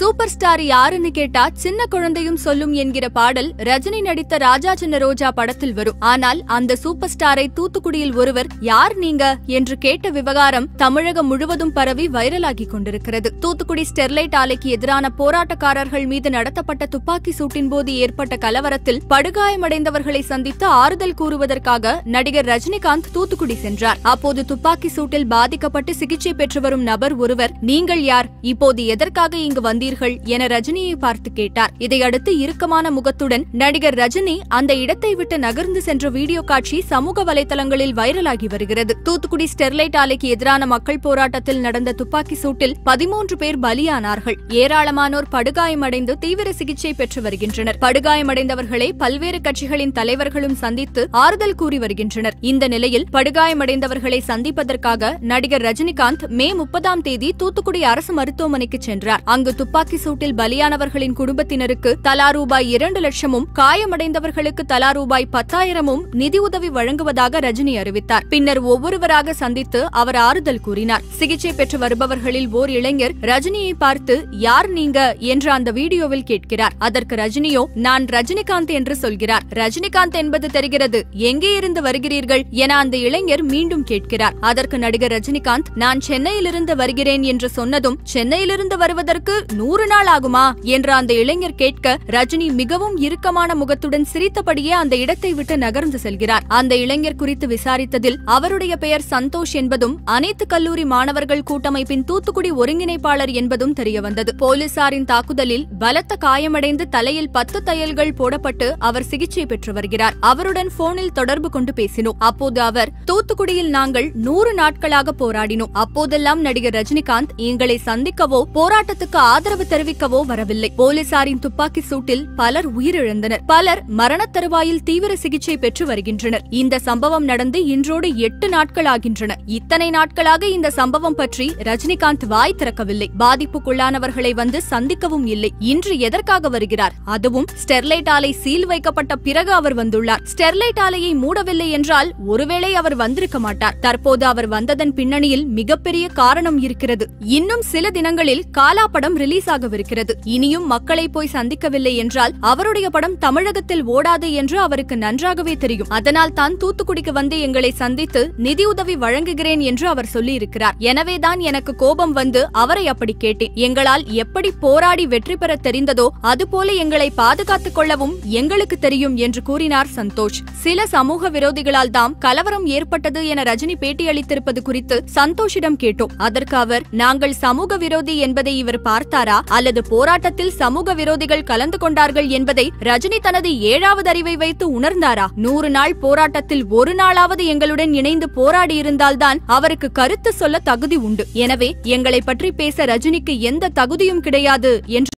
super star யாருன்னு கேட்டா சின்ன குழந்தையும் சொல்லும் என்கிற பாடல் ரஜினி நடித்த ராஜா சின்ன ரோஜா படத்தில் வரும் ஆனால் அந்த சூப்பர் ஸ்டாரை தூத்துக்குடியில் ஒருவர் யார் நீங்க என்று கேட்ட விவகாரம் தமிழகம் முழுவதும் பரவி வைரலாகி கொண்டிருக்கிறது தூத்துக்குடி ஸ்டெர்லைட் ஆலைக்கு எதிரான போராட்டக்காரர்கள் மீது நடத்தப்பட்ட துப்பாக்கி சூட்டின் போது ஏற்பட்ட கலவரத்தில் படுகாயமடைந்தவர்களை சந்தித்து ஆறுதல் கூறுவதற்காக நடிகர் ரஜினிகாந்த் தூத்துக்குடி சென்றார் அப்போது துப்பாக்கி சூட்டில் பாதிக்கப்பட்டு சிகிச்சை பெற்று வரும் நபர் ஒருவர் நீங்கள் யார் இப்போது எதற்காக இங்கு வந்து போகிறீர்கள் என ரஜினியை பார்த்து கேட்டார் இதையடுத்து இறுக்கமான முகத்துடன் நடிகர் ரஜினி அந்த இடத்தை விட்டு நகர்ந்து சென்ற வீடியோ காட்சி சமூக வலைதளங்களில் வைரலாகி வருகிறது தூத்துக்குடி ஸ்டெர்லைட் ஆலைக்கு எதிரான மக்கள் போராட்டத்தில் நடந்த துப்பாக்கி சூட்டில் பதிமூன்று பேர் பலியானார்கள் ஏராளமானோர் படுகாயமடைந்து தீவிர சிகிச்சை பெற்று வருகின்றனர் படுகாயமடைந்தவர்களை பல்வேறு கட்சிகளின் தலைவர்களும் சந்தித்து ஆறுதல் கூறி வருகின்றனர் இந்த நிலையில் படுகாயமடைந்தவர்களை சந்திப்பதற்காக நடிகர் ரஜினிகாந்த் மே முப்பதாம் தேதி தூத்துக்குடி அரசு மருத்துவமனைக்கு சென்றார் அங்கு துப்பாக்கி துப்பாக்கி சூட்டில் பலியானவர்களின் குடும்பத்தினருக்கு தலா ரூபாய் இரண்டு லட்சமும் காயமடைந்தவர்களுக்கு தலா ரூபாய் பத்தாயிரமும் நிதியுதவி வழங்குவதாக ரஜினி அறிவித்தார் பின்னர் ஒவ்வொருவராக சந்தித்து அவர் ஆறுதல் கூறினார் சிகிச்சை பெற்று வருபவர்களில் ஓர் இளைஞர் ரஜினியை பார்த்து யார் நீங்க என்று அந்த வீடியோவில் கேட்கிறார் அதற்கு ரஜினியோ நான் ரஜினிகாந்த் என்று சொல்கிறார் ரஜினிகாந்த் என்பது தெரிகிறது எங்கே இருந்து வருகிறீர்கள் என அந்த இளைஞர் மீண்டும் கேட்கிறார் அதற்கு நடிகர் ரஜினிகாந்த் நான் சென்னையிலிருந்து வருகிறேன் என்று சொன்னதும் சென்னையிலிருந்து வருவதற்கு நூறு நாள் ஆகுமா என்று அந்த இளைஞர் கேட்க ரஜினி மிகவும் இறுக்கமான முகத்துடன் சிரித்தபடியே அந்த இடத்தை விட்டு நகர்ந்து செல்கிறார் அந்த இளைஞர் குறித்து விசாரித்ததில் அவருடைய பெயர் சந்தோஷ் என்பதும் அனைத்து கல்லூரி மாணவர்கள் கூட்டமைப்பின் தூத்துக்குடி ஒருங்கிணைப்பாளர் என்பதும் தெரியவந்தது போலீசாரின் தாக்குதலில் பலத்த காயமடைந்து தலையில் பத்து தையல்கள் போடப்பட்டு அவர் சிகிச்சை பெற்று வருகிறார் அவருடன் போனில் தொடர்பு கொண்டு பேசினோம் அப்போது அவர் தூத்துக்குடியில் நாங்கள் நூறு நாட்களாக போராடினோம் அப்போதெல்லாம் நடிகர் ரஜினிகாந்த் எங்களை சந்திக்கவோ போராட்டத்துக்கு ஆதரவு ஆதரவு தெரிவிக்கவோ வரவில்லை போலீசாரின் துப்பாக்கி சூட்டில் பலர் உயிரிழந்தனர் பலர் மரண தருவாயில் தீவிர சிகிச்சை பெற்று வருகின்றனர் இந்த சம்பவம் நடந்து இன்றோடு எட்டு நாட்கள் ஆகின்றன இத்தனை நாட்களாக இந்த சம்பவம் பற்றி ரஜினிகாந்த் வாய் திறக்கவில்லை பாதிப்புக்குள்ளானவர்களை வந்து சந்திக்கவும் இல்லை இன்று எதற்காக வருகிறார் அதுவும் ஸ்டெர்லைட் ஆலை சீல் வைக்கப்பட்ட பிறகு அவர் வந்துள்ளார் ஸ்டெர்லைட் ஆலையை மூடவில்லை என்றால் ஒருவேளை அவர் வந்திருக்க மாட்டார் தற்போது அவர் வந்ததன் பின்னணியில் மிகப்பெரிய காரணம் இருக்கிறது இன்னும் சில தினங்களில் காலா படம் ரிலீஸ் ரிலீஸ் ஆகவிருக்கிறது இனியும் மக்களை போய் சந்திக்கவில்லை என்றால் அவருடைய படம் தமிழகத்தில் ஓடாது என்று அவருக்கு நன்றாகவே தெரியும் அதனால் தான் தூத்துக்குடிக்கு வந்து எங்களை சந்தித்து நிதியுதவி வழங்குகிறேன் என்று அவர் சொல்லியிருக்கிறார் எனவேதான் எனக்கு கோபம் வந்து அவரை அப்படி கேட்டேன் எங்களால் எப்படி போராடி வெற்றி பெற தெரிந்ததோ அதுபோல எங்களை பாதுகாத்துக் கொள்ளவும் எங்களுக்கு தெரியும் என்று கூறினார் சந்தோஷ் சில சமூக விரோதிகளால் தாம் கலவரம் ஏற்பட்டது என ரஜினி பேட்டியளித்திருப்பது குறித்து சந்தோஷிடம் கேட்டோம் அதற்கு அவர் நாங்கள் சமூக விரோதி என்பதை இவர் பார்த்தாரா விழா அல்லது போராட்டத்தில் சமூக விரோதிகள் கலந்து கொண்டார்கள் என்பதை ரஜினி தனது ஏழாவது அறிவை வைத்து உணர்ந்தாரா நூறு நாள் போராட்டத்தில் ஒரு நாளாவது எங்களுடன் இணைந்து போராடி இருந்தால்தான் அவருக்கு கருத்து சொல்ல தகுதி உண்டு எனவே எங்களை பற்றி பேச ரஜினிக்கு எந்த தகுதியும் கிடையாது என்று